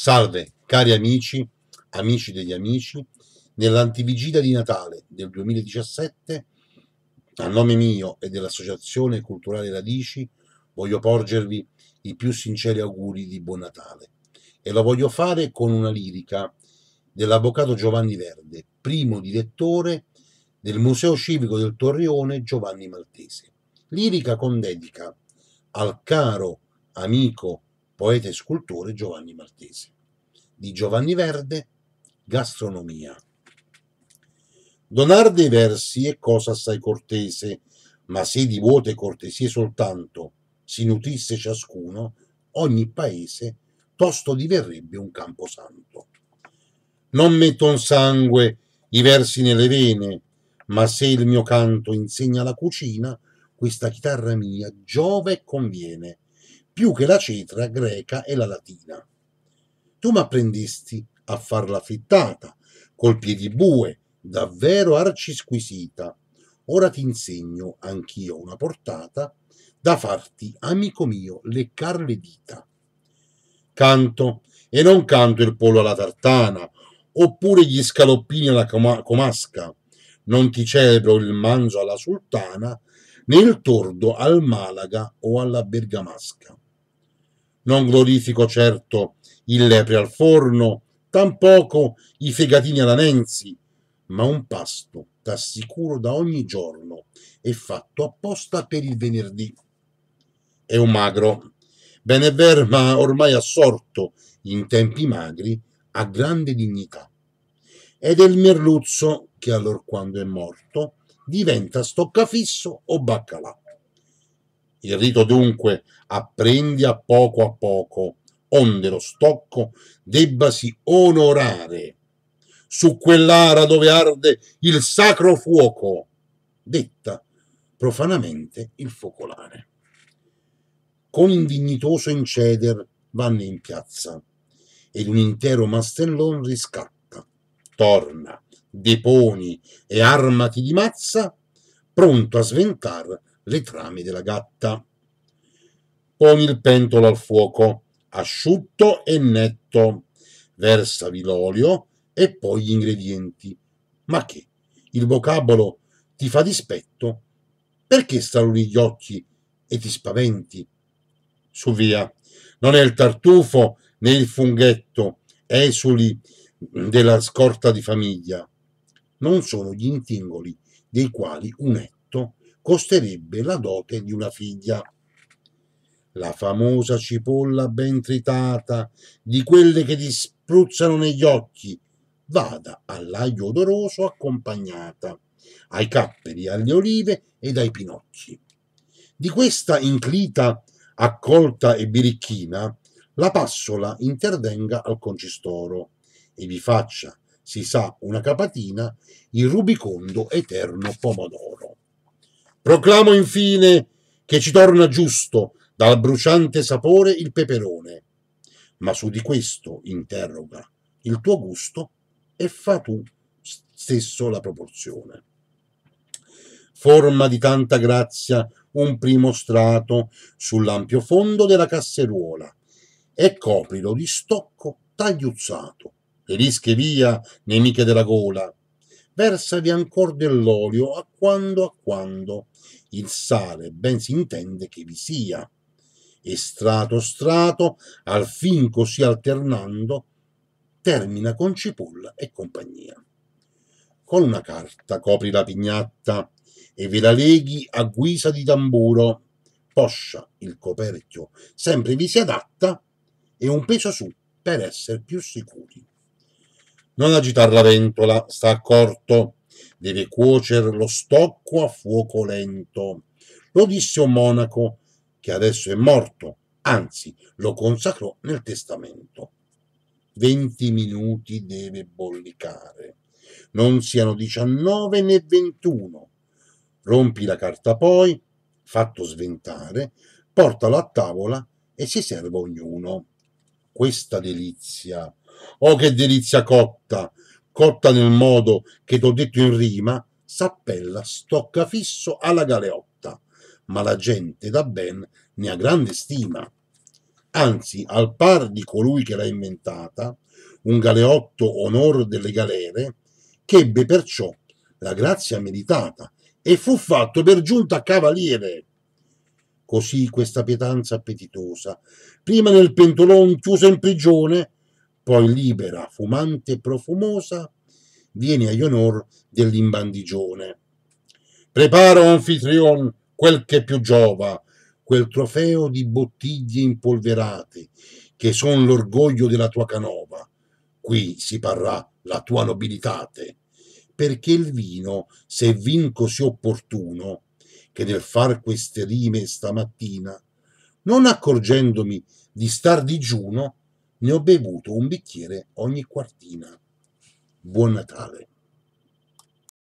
Salve, cari amici, amici degli amici, nell'antivigilia di Natale del 2017, a nome mio e dell'Associazione Culturale Radici, voglio porgervi i più sinceri auguri di Buon Natale. E lo voglio fare con una lirica dell'avvocato Giovanni Verde, primo direttore del Museo Civico del Torrione Giovanni Maltese. Lirica con dedica al caro amico poeta e scultore Giovanni Maltese. Di Giovanni Verde, Gastronomia. Donar dei versi è cosa assai cortese, ma se di vuote cortesie soltanto si nutrisse ciascuno, ogni paese tosto diverrebbe un camposanto. Non metton sangue i versi nelle vene, ma se il mio canto insegna la cucina, questa chitarra mia giova e conviene più che la cetra greca e la latina. Tu m'apprendesti a far la frittata, col piedibue, davvero arcisquisita. Ora ti insegno anch'io una portata da farti, amico mio, leccar le dita. Canto, e non canto il pollo alla tartana, oppure gli scaloppini alla comasca. Non ti celebro il manzo alla sultana, né il tordo al malaga o alla bergamasca non glorifico certo il lepre al forno, tampoco i fegatini alla Nenzi, ma un pasto t'assicuro da ogni giorno e fatto apposta per il venerdì. È un magro, ben è ver, ma ormai assorto in tempi magri a grande dignità. Ed è il merluzzo che allorquando è morto diventa stoccafisso o baccalà. Il rito dunque apprendi a poco a poco, onde lo stocco debbasi onorare su quell'ara dove arde il sacro fuoco, detta profanamente il focolare. Con indignitoso inceder vanno in piazza ed un intero mastellon riscatta, torna, deponi e armati di mazza, pronto a sventar le della gatta. Poni il pentolo al fuoco, asciutto e netto, versavi l'olio e poi gli ingredienti. Ma che? Il vocabolo ti fa dispetto? Perché straluni gli occhi e ti spaventi? Su via, non è il tartufo né il funghetto, esuli della scorta di famiglia. Non sono gli intingoli dei quali un è costerebbe la dote di una figlia. La famosa cipolla ben tritata, di quelle che ti spruzzano negli occhi, vada all'aglio odoroso accompagnata, ai capperi, alle olive ed ai pinocchi. Di questa inclita, accolta e birichina, la passola intervenga al concistoro e vi faccia, si sa, una capatina, il rubicondo eterno pomodoro. Proclamo infine che ci torna giusto dal bruciante sapore il peperone. Ma su di questo interroga il tuo gusto e fa tu stesso la proporzione. Forma di tanta grazia un primo strato sull'ampio fondo della casseruola e coprilo di stocco tagliuzzato, le rische via, nemiche della gola, versavi ancor dell'olio a quando a quando. Il sale ben si intende che vi sia. E strato strato, al fin così alternando, termina con cipolla e compagnia. Con una carta copri la pignatta e ve la leghi a guisa di tamburo. Poscia il coperchio sempre vi si adatta e un peso su per essere più sicuri. Non agitar la ventola, sta accorto, deve cuocere lo stocco a fuoco lento. Lo disse un monaco che adesso è morto, anzi lo consacrò nel testamento. Venti minuti deve bollicare, non siano diciannove né ventuno. Rompi la carta poi, fatto sventare, portalo a tavola e si serva ognuno. Questa delizia Oh che delizia cotta, cotta nel modo che t'ho detto in rima, s'appella stocca fisso alla galeotta, ma la gente da ben ne ha grande stima. Anzi, al par di colui che l'ha inventata, un galeotto onor delle galere, ch'ebbe perciò la grazia meritata e fu fatto per giunta cavaliere. Così questa pietanza appetitosa, prima nel pentolon chiusa in prigione, poi libera, fumante e profumosa, viene agli onor dell'imbandigione. Prepara, anfitrion, quel che più giova, quel trofeo di bottiglie impolverate, che son l'orgoglio della tua canova. Qui si parrà la tua nobilitate, perché il vino, se vinco così opportuno, che nel far queste rime stamattina, non accorgendomi di star digiuno, ne ho bevuto un bicchiere ogni quartina. Buon Natale.